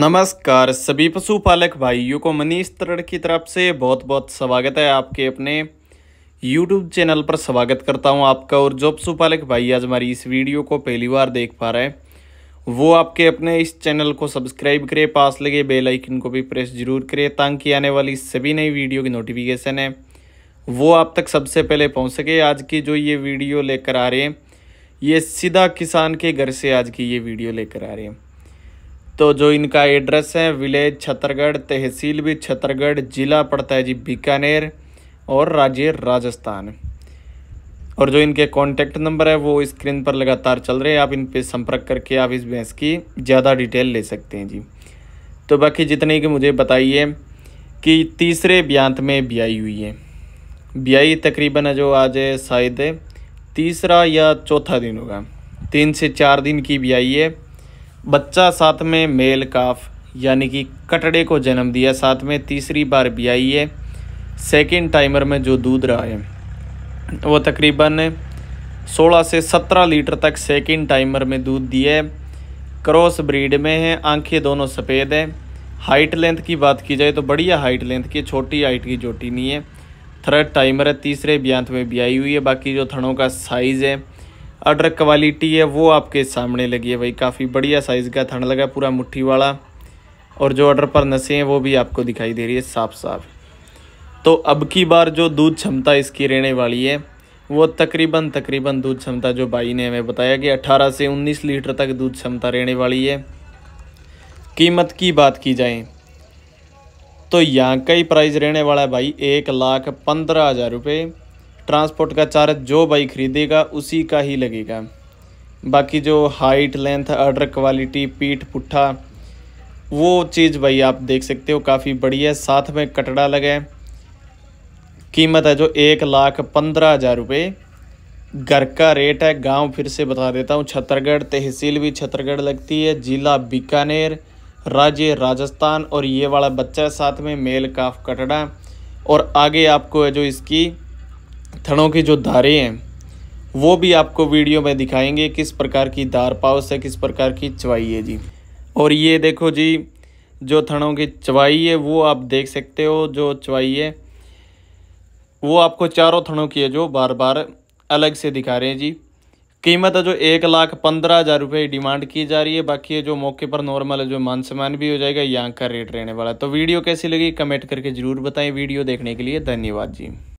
नमस्कार सभी पशुपालक भाइयों को मनीष तरड़ की तरफ से बहुत बहुत स्वागत है आपके अपने यूट्यूब चैनल पर स्वागत करता हूं आपका और जो पशुपालक भाई आज हमारी इस वीडियो को पहली बार देख पा रहे हैं वो आपके अपने इस चैनल को सब्सक्राइब करें पास लगे बेल आइकन को भी प्रेस जरूर करें ताकि आने वाली सभी नई वीडियो की नोटिफिकेशन है वो आप तक सबसे पहले पहुँच सके आज की जो ये वीडियो लेकर आ रहे हैं ये सीधा किसान के घर से आज की ये वीडियो लेकर आ रहे हैं तो जो इनका एड्रेस है विलेज छतरगढ़ तहसील भी छतरगढ़ ज़िला पड़ता है जी बीकानेर और राज्य राजस्थान और जो इनके कॉन्टैक्ट नंबर है वो स्क्रीन पर लगातार चल रहे हैं आप इन पर संपर्क करके आप इस भैंस की ज़्यादा डिटेल ले सकते हैं जी तो बाकी जितने की मुझे बताइए कि तीसरे ब्यांत में ब्याई हुई है ब्याई तकरीबन है जो आज है शायद तीसरा या चौथा दिन होगा तीन से चार दिन की ब्याई है बच्चा साथ में मेल काफ यानी कि कटड़े को जन्म दिया साथ में तीसरी बार आई है सेकेंड टाइमर में जो दूध रहा है वो तकरीबन 16 से 17 लीटर तक सेकेंड टाइमर में दूध दिया है क्रॉस ब्रीड में है आंखें दोनों सफ़ेद हैं हाइट लेंथ की बात की जाए तो बढ़िया हाइट लेंथ की छोटी हाइट की जोटी नहीं है थर्ड टाइमर है तीसरे ब्यांत में ब्याई हुई है बाकी जो थनों का साइज़ है अडर क्वालिटी है वो आपके सामने लगी है भाई काफ़ी बढ़िया साइज़ का थंड लगा पूरा मुट्ठी वाला और जो अडर पर नशे हैं वो भी आपको दिखाई दे रही है साफ साफ तो अब की बार जो दूध क्षमता इसकी रहने वाली है वो तकरीबन तकरीबन दूध क्षमता जो भाई ने हमें बताया कि 18 से 19 लीटर तक दूध क्षमता रहने वाली है कीमत की बात की जाए तो यहाँ का ही प्राइस रहने वाला है भाई एक लाख पंद्रह हज़ार रुपये ट्रांसपोर्ट का चार्ज जो भाई खरीदेगा उसी का ही लगेगा बाकी जो हाइट लेंथ अर्डर क्वालिटी पीठ पुट्ठा वो चीज़ भाई आप देख सकते हो काफ़ी बढ़िया साथ में कटड़ा लगे कीमत है जो एक लाख पंद्रह हज़ार रुपये घर का रेट है गांव फिर से बता देता हूँ छतरगढ़ तहसील भी छतरगढ़ लगती है जिला बीकानेर राज्य राजस्थान और ये वाला बच्चा साथ में मेल काफ कटड़ा और आगे आपको है जो इसकी थड़ों की जो धारे हैं वो भी आपको वीडियो में दिखाएंगे किस प्रकार की धार पाउस है किस प्रकार की चवाई है जी और ये देखो जी जो थड़ों की चवाई है वो आप देख सकते हो जो चवाई है वो आपको चारों थड़ों की है जो बार बार अलग से दिखा रहे हैं जी कीमत है जो एक लाख पंद्रह हज़ार रुपये डिमांड की जा रही है बाकी है जो मौके पर नॉर्मल है जो मान सम्मान भी हो जाएगा यहाँ का रेट रहने वाला तो वीडियो कैसी लगी कमेंट करके ज़रूर बताएं वीडियो देखने के लिए धन्यवाद जी